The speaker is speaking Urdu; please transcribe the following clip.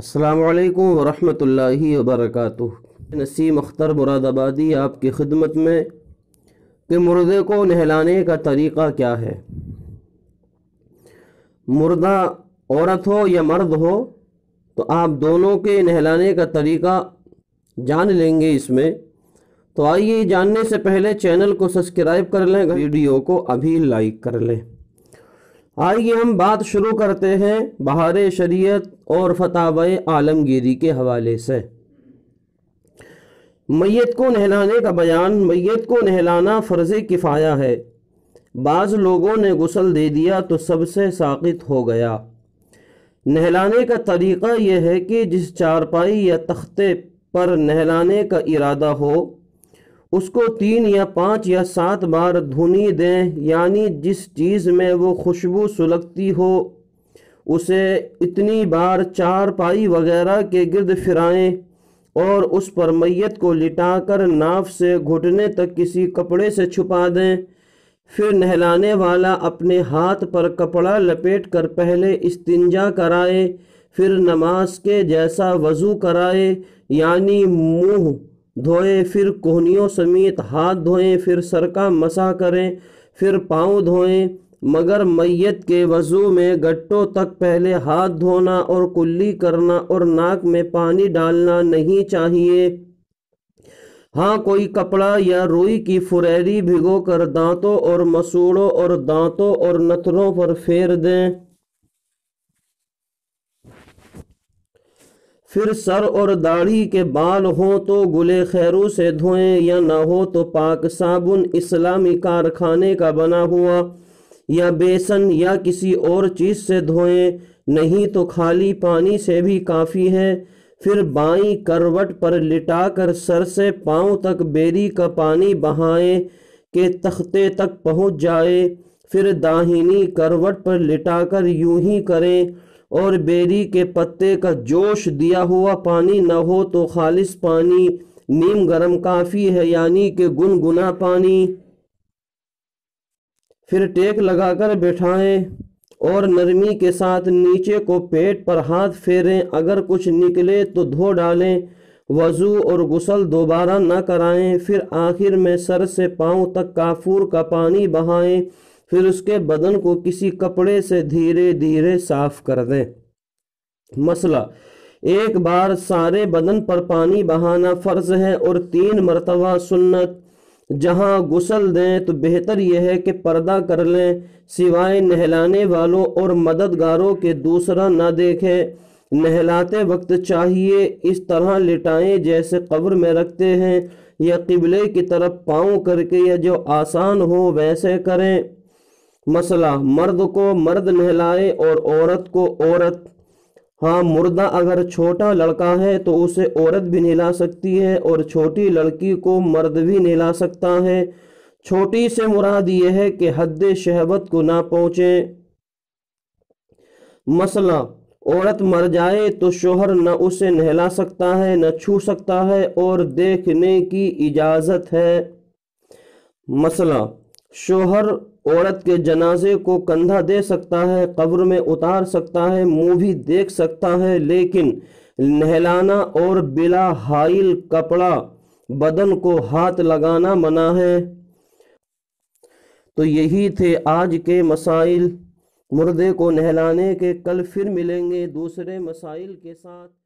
السلام علیکم ورحمۃ اللہ وبرکاتہ نسیم اختر مراد آبادی آپ کی خدمت میں کہ مردے کو نہلانے کا طریقہ کیا ہے مردہ عورت ہو یا مرد ہو تو آپ دونوں کے نہلانے کا طریقہ جان لیں گے اس میں تو آئیے جاننے سے پہلے چینل کو سبسکرائب کر لیں ویڈیو کو ابھی لائک کر لیں آئیے ہم بات شروع کرتے ہیں بہار شریعت اور فتح عالمگیری کے حوالے سے میت کو نہلانے کا بیان میت کو نہلانا فرض کفایا ہے بعض لوگوں نے غسل دے دیا تو سب سے ساقط ہو گیا نہلانے کا طریقہ یہ ہے کہ جس چارپائی یا تختے پر نہلانے کا ارادہ ہو اس کو تین یا پانچ یا سات بار دھونی دیں یعنی جس چیز میں وہ خوشبو سلگتی ہو اسے اتنی بار چار پائی وغیرہ کے گرد پھرائیں اور اس پر میت کو لٹا کر ناف سے گھٹنے تک کسی کپڑے سے چھپا دیں پھر نہلانے والا اپنے ہاتھ پر کپڑا لپیٹ کر پہلے استنجا کرائے پھر نماز کے جیسا وضو کرائے یعنی منہ دھوئیں پھر کوہنیوں سمیت ہاتھ دھوئیں پھر سر کا مسا کریں پھر پاؤں دھوئیں مگر میت کے وضو میں گٹوں تک پہلے ہاتھ دھونا اور کلی کرنا اور ناک میں پانی ڈالنا نہیں چاہیے ہاں کوئی کپڑا یا روئی کی فریری بھگو کر دانتوں اور مسوڑوں اور دانتوں اور نتروں پر پھیر دیں پھر سر اور داڑھی کے بال ہوں تو گلے خیروں سے دھوئیں یا نہ ہو تو پاک صابن اسلامی کارخانے کا بنا ہوا یا بیسن یا کسی اور چیز سے دھوئیں نہیں تو خالی پانی سے بھی کافی ہے پھر بائیں کروٹ پر لٹا کر سر سے پاؤں تک بیری کا پانی بہائیں کہ تختے تک پہنچ جائے پھر داہنی کروٹ پر لٹا کر یوں ہی کریں اور بیری کے پتے کا جوش دیا ہوا پانی نہ ہو تو خالص پانی نیم گرم کافی ہے یعنی کہ گنگنا پانی پھر ٹیک لگا کر بیٹھائیں اور نرمی کے ساتھ نیچے کو پیٹ پر ہاتھ پھیریں اگر کچھ نکلے تو دھو ڈالیں وضو اور غسل دوبارہ نہ کرائیں پھر آخر میں سر سے پاؤں تک کافور کا پانی بہائیں پھر اس کے بدن کو کسی کپڑے سے دھیرے دھیرے صاف کر دیں مسئلہ ایک بار سارے بدن پر پانی بہانا فرض ہے اور تین مرتبہ سنت جہاں غسل دیں تو بہتر یہ ہے کہ پردہ کر لیں سوائے نہلانے والوں اور مددگاروں کے دوسرا نہ دیکھیں نہلاتے وقت چاہیے اس طرح لٹائیں جیسے قبر میں رکھتے ہیں یا قبلے کی طرف پاؤں کر کے یا جو آسان ہو ویسے کریں مسئلہ مرد کو مرد نہلائے اور عورت کو عورت ہاں مردہ اگر چھوٹا لڑکا ہے تو اسے عورت بھی نہلا سکتی ہے اور چھوٹی لڑکی کو مرد بھی نہلا سکتا ہے چھوٹی سے مراد یہ ہے کہ حد شہبت کو نہ پہنچے مسئلہ عورت مر جائے تو شوہر نہ اسے نہلا سکتا ہے نہ چھو سکتا ہے اور دیکھنے کی اجازت ہے مسئلہ شوہر عورت کے جنازے کو کندھا دے سکتا ہے قبر میں اتار سکتا ہے مووی دیکھ سکتا ہے لیکن نہلانا اور بلا حائل کپڑا بدن کو ہاتھ لگانا منع ہے تو یہی تھے آج کے مسائل مردے کو نہلانے کے کل پھر ملیں گے دوسرے مسائل کے ساتھ